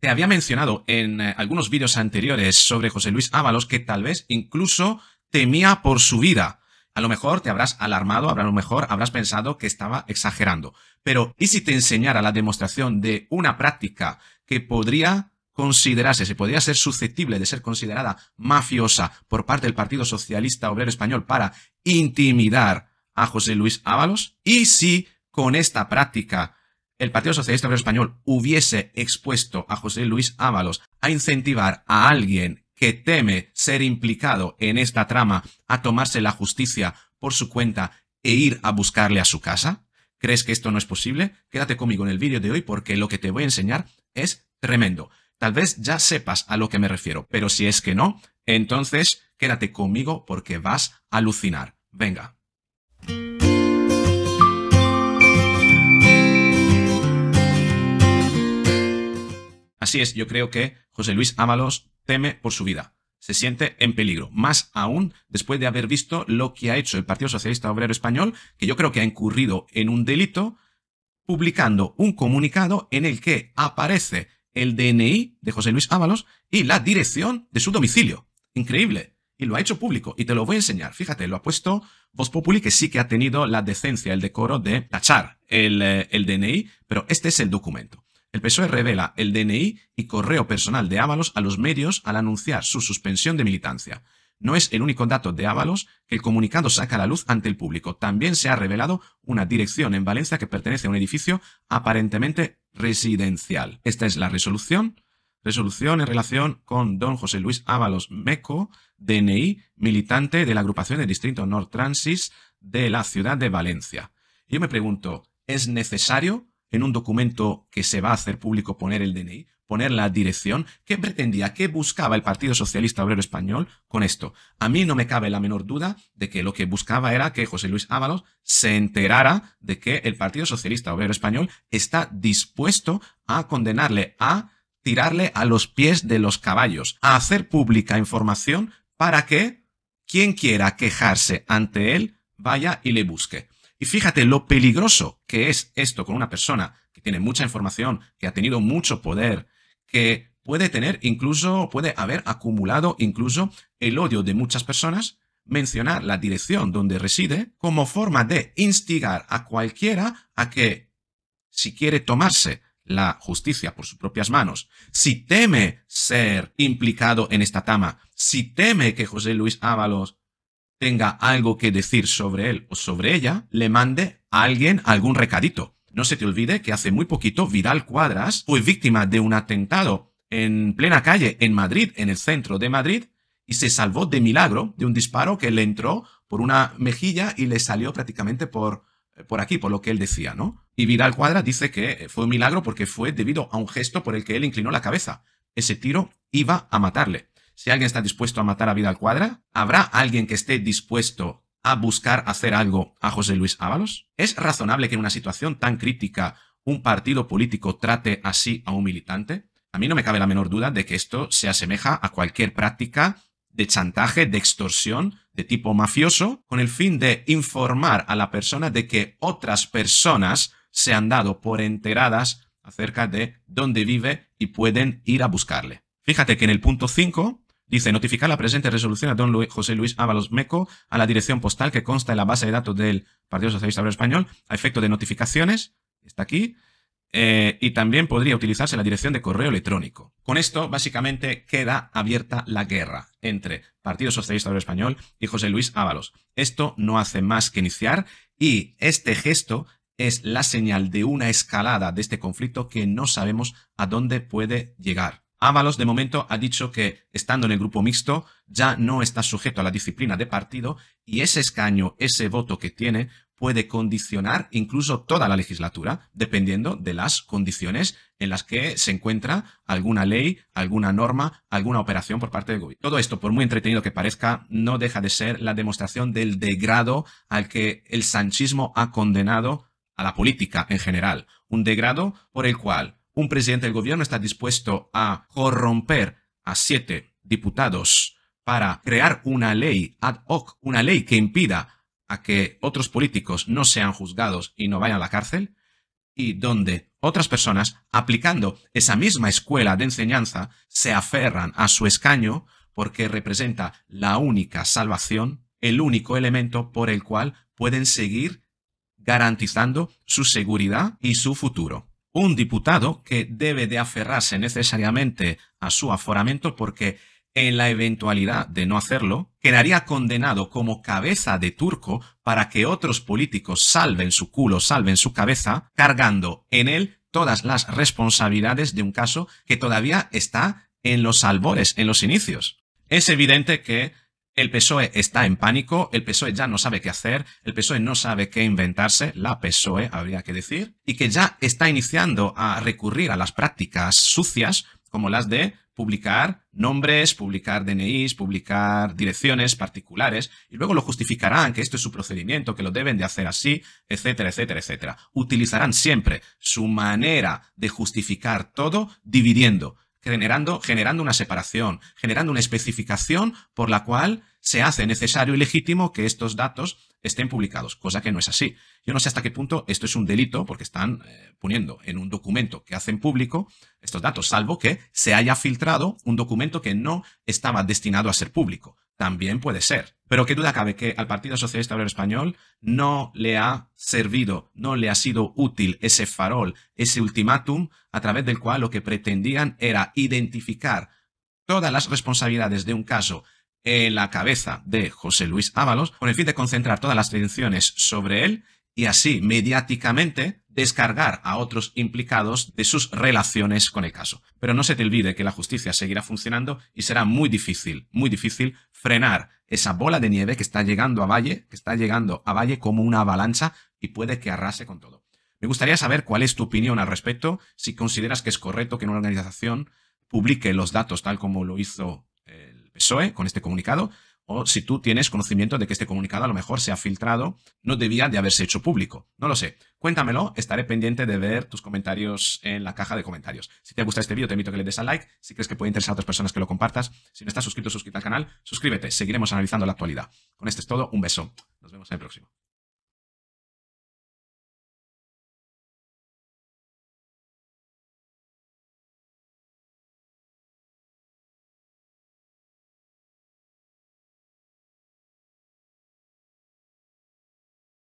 Te había mencionado en eh, algunos vídeos anteriores sobre José Luis Ábalos que tal vez incluso temía por su vida. A lo mejor te habrás alarmado, a lo mejor habrás pensado que estaba exagerando. Pero ¿y si te enseñara la demostración de una práctica que podría considerarse, se podría ser susceptible de ser considerada mafiosa por parte del Partido Socialista Obrero Español para intimidar a José Luis Ábalos? ¿Y si con esta práctica el Partido Socialista Obrero Español hubiese expuesto a José Luis Ábalos a incentivar a alguien que teme ser implicado en esta trama a tomarse la justicia por su cuenta e ir a buscarle a su casa? ¿Crees que esto no es posible? Quédate conmigo en el vídeo de hoy porque lo que te voy a enseñar es tremendo. Tal vez ya sepas a lo que me refiero, pero si es que no, entonces quédate conmigo porque vas a alucinar. Venga. Así es, yo creo que José Luis Ábalos teme por su vida. Se siente en peligro, más aún después de haber visto lo que ha hecho el Partido Socialista Obrero Español, que yo creo que ha incurrido en un delito publicando un comunicado en el que aparece el DNI de José Luis Ábalos y la dirección de su domicilio. Increíble. Y lo ha hecho público. Y te lo voy a enseñar. Fíjate, lo ha puesto Voz Populi, que sí que ha tenido la decencia, el decoro de tachar el, eh, el DNI, pero este es el documento. El PSOE revela el DNI y correo personal de Ábalos a los medios al anunciar su suspensión de militancia. No es el único dato de Ábalos que el comunicado saca a la luz ante el público. También se ha revelado una dirección en Valencia que pertenece a un edificio aparentemente residencial. Esta es la resolución. Resolución en relación con don José Luis Ábalos Meco, DNI, militante de la agrupación del distrito North Transis de la ciudad de Valencia. Yo me pregunto, ¿es necesario en un documento que se va a hacer público poner el DNI, poner la dirección, ¿qué pretendía, qué buscaba el Partido Socialista Obrero Español con esto? A mí no me cabe la menor duda de que lo que buscaba era que José Luis Ábalos se enterara de que el Partido Socialista Obrero Español está dispuesto a condenarle, a tirarle a los pies de los caballos, a hacer pública información para que quien quiera quejarse ante él vaya y le busque. Y fíjate lo peligroso que es esto con una persona que tiene mucha información, que ha tenido mucho poder, que puede tener incluso, puede haber acumulado incluso el odio de muchas personas, mencionar la dirección donde reside como forma de instigar a cualquiera a que, si quiere tomarse la justicia por sus propias manos, si teme ser implicado en esta tama, si teme que José Luis Ábalos tenga algo que decir sobre él o sobre ella, le mande a alguien algún recadito. No se te olvide que hace muy poquito Vidal Cuadras fue víctima de un atentado en plena calle en Madrid, en el centro de Madrid, y se salvó de milagro de un disparo que le entró por una mejilla y le salió prácticamente por, eh, por aquí, por lo que él decía, ¿no? Y Vidal Cuadras dice que eh, fue un milagro porque fue debido a un gesto por el que él inclinó la cabeza. Ese tiro iba a matarle. Si alguien está dispuesto a matar a vida al cuadra, ¿habrá alguien que esté dispuesto a buscar hacer algo a José Luis Ábalos? ¿Es razonable que en una situación tan crítica un partido político trate así a un militante? A mí no me cabe la menor duda de que esto se asemeja a cualquier práctica de chantaje, de extorsión de tipo mafioso, con el fin de informar a la persona de que otras personas se han dado por enteradas acerca de dónde vive y pueden ir a buscarle. Fíjate que en el punto 5 Dice, notificar la presente resolución a don Luis, José Luis Ábalos Meco a la dirección postal que consta en la base de datos del Partido Socialista Español a efecto de notificaciones, está aquí, eh, y también podría utilizarse la dirección de correo electrónico. Con esto, básicamente, queda abierta la guerra entre Partido Socialista Español y José Luis Ábalos. Esto no hace más que iniciar y este gesto es la señal de una escalada de este conflicto que no sabemos a dónde puede llegar. Ábalos de momento ha dicho que, estando en el grupo mixto, ya no está sujeto a la disciplina de partido y ese escaño, ese voto que tiene, puede condicionar incluso toda la legislatura, dependiendo de las condiciones en las que se encuentra alguna ley, alguna norma, alguna operación por parte del gobierno. Todo esto, por muy entretenido que parezca, no deja de ser la demostración del degrado al que el sanchismo ha condenado a la política en general, un degrado por el cual un presidente del gobierno está dispuesto a corromper a siete diputados para crear una ley ad hoc, una ley que impida a que otros políticos no sean juzgados y no vayan a la cárcel, y donde otras personas, aplicando esa misma escuela de enseñanza, se aferran a su escaño porque representa la única salvación, el único elemento por el cual pueden seguir garantizando su seguridad y su futuro un diputado que debe de aferrarse necesariamente a su aforamiento porque en la eventualidad de no hacerlo, quedaría condenado como cabeza de turco para que otros políticos salven su culo, salven su cabeza, cargando en él todas las responsabilidades de un caso que todavía está en los albores, en los inicios. Es evidente que el PSOE está en pánico, el PSOE ya no sabe qué hacer, el PSOE no sabe qué inventarse, la PSOE habría que decir, y que ya está iniciando a recurrir a las prácticas sucias como las de publicar nombres, publicar DNIs, publicar direcciones particulares, y luego lo justificarán que esto es su procedimiento, que lo deben de hacer así, etcétera, etcétera, etcétera. Utilizarán siempre su manera de justificar todo dividiendo, generando, generando una separación, generando una especificación por la cual se hace necesario y legítimo que estos datos estén publicados, cosa que no es así. Yo no sé hasta qué punto esto es un delito porque están eh, poniendo en un documento que hacen público estos datos, salvo que se haya filtrado un documento que no estaba destinado a ser público. También puede ser. Pero qué duda cabe que al Partido Socialista Obrero Español no le ha servido, no le ha sido útil ese farol, ese ultimátum, a través del cual lo que pretendían era identificar todas las responsabilidades de un caso en la cabeza de José Luis Ábalos con el fin de concentrar todas las atenciones sobre él y así mediáticamente descargar a otros implicados de sus relaciones con el caso. Pero no se te olvide que la justicia seguirá funcionando y será muy difícil, muy difícil frenar esa bola de nieve que está llegando a Valle, que está llegando a Valle como una avalancha y puede que arrase con todo. Me gustaría saber cuál es tu opinión al respecto, si consideras que es correcto que una organización publique los datos tal como lo hizo PSOE con este comunicado, o si tú tienes conocimiento de que este comunicado a lo mejor se ha filtrado, no debía de haberse hecho público. No lo sé. Cuéntamelo, estaré pendiente de ver tus comentarios en la caja de comentarios. Si te gusta este vídeo, te invito a que le des a like. Si crees que puede interesar a otras personas, que lo compartas. Si no estás suscrito, suscríbete al canal. Suscríbete, seguiremos analizando la actualidad. Con esto es todo, un beso. Nos vemos en el próximo.